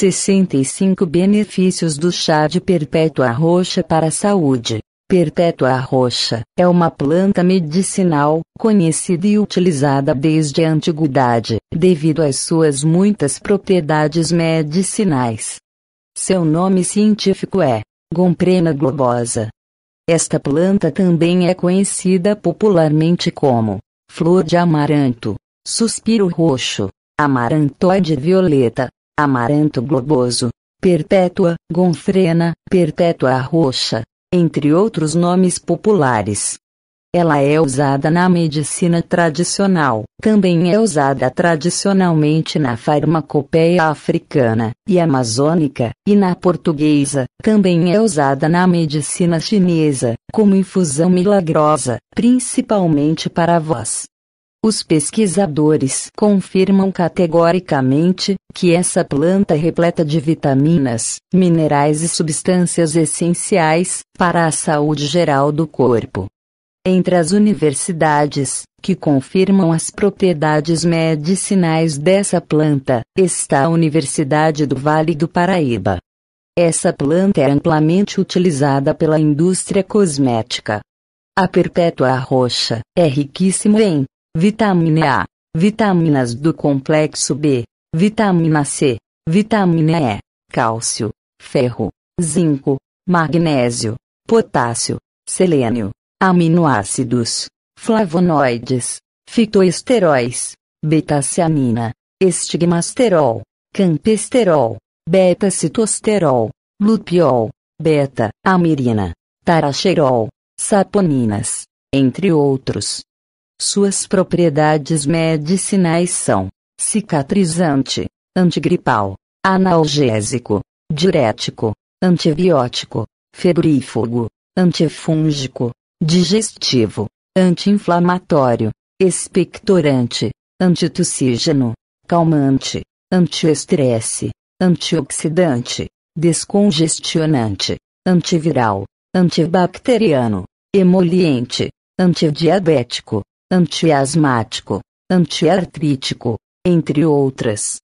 65 Benefícios do chá de perpétua roxa para a saúde. Perpétua roxa é uma planta medicinal, conhecida e utilizada desde a antiguidade, devido às suas muitas propriedades medicinais. Seu nome científico é Gomprena globosa. Esta planta também é conhecida popularmente como flor de amaranto, suspiro roxo, amarantoide violeta, amaranto globoso, perpétua, gonfrena, perpétua roxa, entre outros nomes populares. Ela é usada na medicina tradicional, também é usada tradicionalmente na farmacopeia africana e amazônica, e na portuguesa, também é usada na medicina chinesa, como infusão milagrosa, principalmente para a voz. Os pesquisadores confirmam categoricamente que essa planta é repleta de vitaminas, minerais e substâncias essenciais para a saúde geral do corpo. Entre as universidades que confirmam as propriedades medicinais dessa planta está a Universidade do Vale do Paraíba. Essa planta é amplamente utilizada pela indústria cosmética. A perpétua roxa é riquíssimo em vitamina A, vitaminas do complexo B, vitamina C, vitamina E, cálcio, ferro, zinco, magnésio, potássio, selênio, aminoácidos, flavonoides, fitoesteróis, betacianina, estigmasterol, campesterol, beta-citosterol, lupiol, beta-amirina, taraxerol, saponinas, entre outros. Suas propriedades medicinais são cicatrizante, antigripal, analgésico, diurético, antibiótico, febrífugo, antifúngico, digestivo, anti-inflamatório, expectorante, antitussígeno, calmante, antiestresse, antioxidante, descongestionante, antiviral, antibacteriano, emoliente, antidiabético, antiasmático, antiartrítico, entre outras.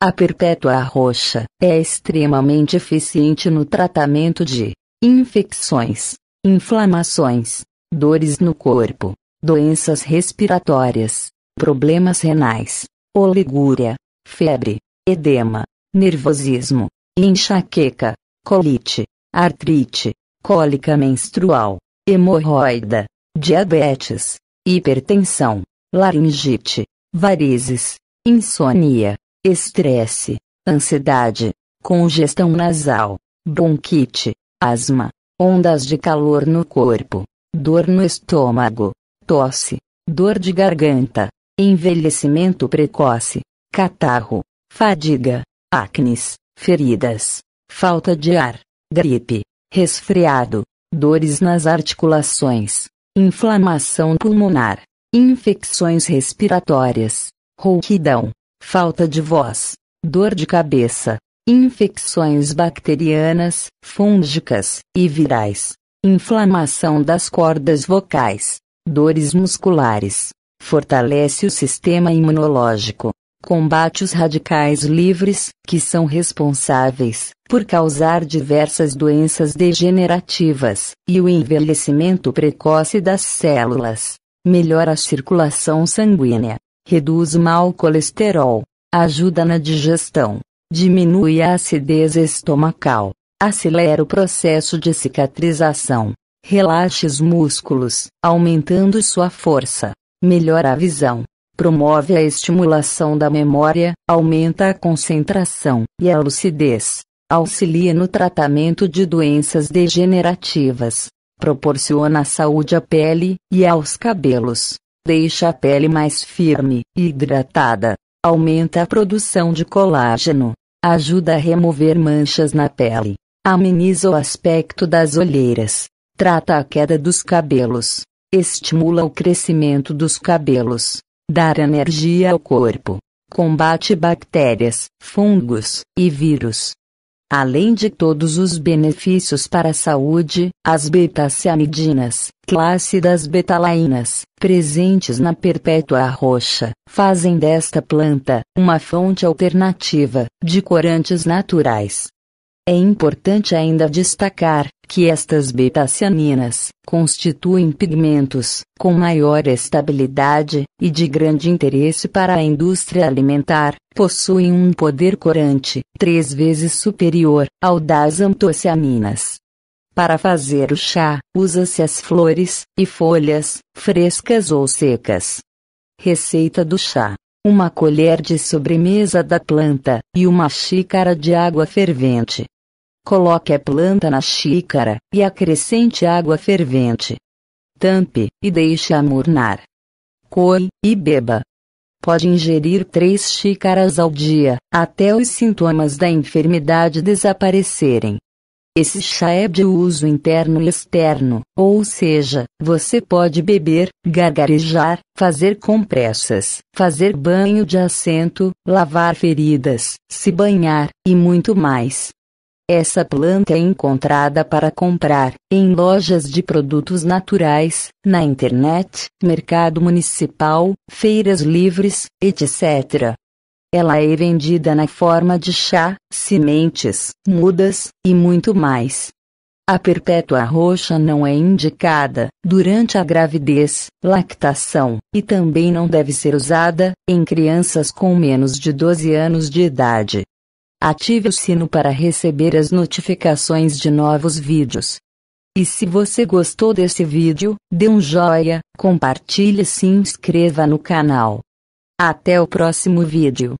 A perpétua roxa é extremamente eficiente no tratamento de infecções, inflamações, dores no corpo, doenças respiratórias, problemas renais, oligúria, febre, edema, nervosismo, enxaqueca, colite, artrite, cólica menstrual, hemorroida, diabetes, hipertensão, laringite, varizes, insônia, estresse, ansiedade, congestão nasal, bronquite, asma, ondas de calor no corpo, dor no estômago, tosse, dor de garganta, envelhecimento precoce, catarro, fadiga, acnes, feridas, falta de ar, gripe, resfriado, dores nas articulações, inflamação pulmonar, infecções respiratórias, rouquidão, falta de voz, dor de cabeça, infecções bacterianas, fúngicas e virais, inflamação das cordas vocais, dores musculares, fortalece o sistema imunológico, combate os radicais livres, que são responsáveis por causar diversas doenças degenerativas, e o envelhecimento precoce das células. Melhora a circulação sanguínea, reduz o mau colesterol, ajuda na digestão, diminui a acidez estomacal, acelera o processo de cicatrização, relaxa os músculos, aumentando sua força, melhora a visão, promove a estimulação da memória, aumenta a concentração e a lucidez, auxilia no tratamento de doenças degenerativas, proporciona saúde à pele e aos cabelos, deixa a pele mais firme e hidratada, aumenta a produção de colágeno, ajuda a remover manchas na pele, ameniza o aspecto das olheiras, trata a queda dos cabelos, estimula o crescimento dos cabelos Dar energia ao corpo. Combate bactérias, fungos e vírus. Além de todos os benefícios para a saúde, as beta-cianidinas, classe das betalainas, presentes na perpétua roxa, fazem desta planta uma fonte alternativa de corantes naturais, é importante ainda destacar que estas betacianinas constituem pigmentos com maior estabilidade e de grande interesse para a indústria alimentar, possuem um poder corante três vezes superior ao das antocianinas. Para fazer o chá, usa-se as flores e folhas, frescas ou secas. Receita do chá: uma colher de sobremesa da planta e uma xícara de água fervente. Coloque a planta na xícara e acrescente água fervente. Tampe e deixe amornar. Coe e beba. Pode ingerir três xícaras ao dia, até os sintomas da enfermidade desaparecerem. Esse chá é de uso interno e externo, ou seja, você pode beber, gargarejar, fazer compressas, fazer banho de assento, lavar feridas, se banhar e muito mais. Essa planta é encontrada para comprar em lojas de produtos naturais, na internet, mercado municipal, feiras livres, etc. Ela é vendida na forma de chá, sementes, mudas e muito mais. A perpétua roxa não é indicada durante a gravidez, lactação, e também não deve ser usada em crianças com menos de 12 anos de idade. Ative o sino para receber as notificações de novos vídeos. E se você gostou desse vídeo, dê um joia, compartilhe e se inscreva no canal. Até o próximo vídeo.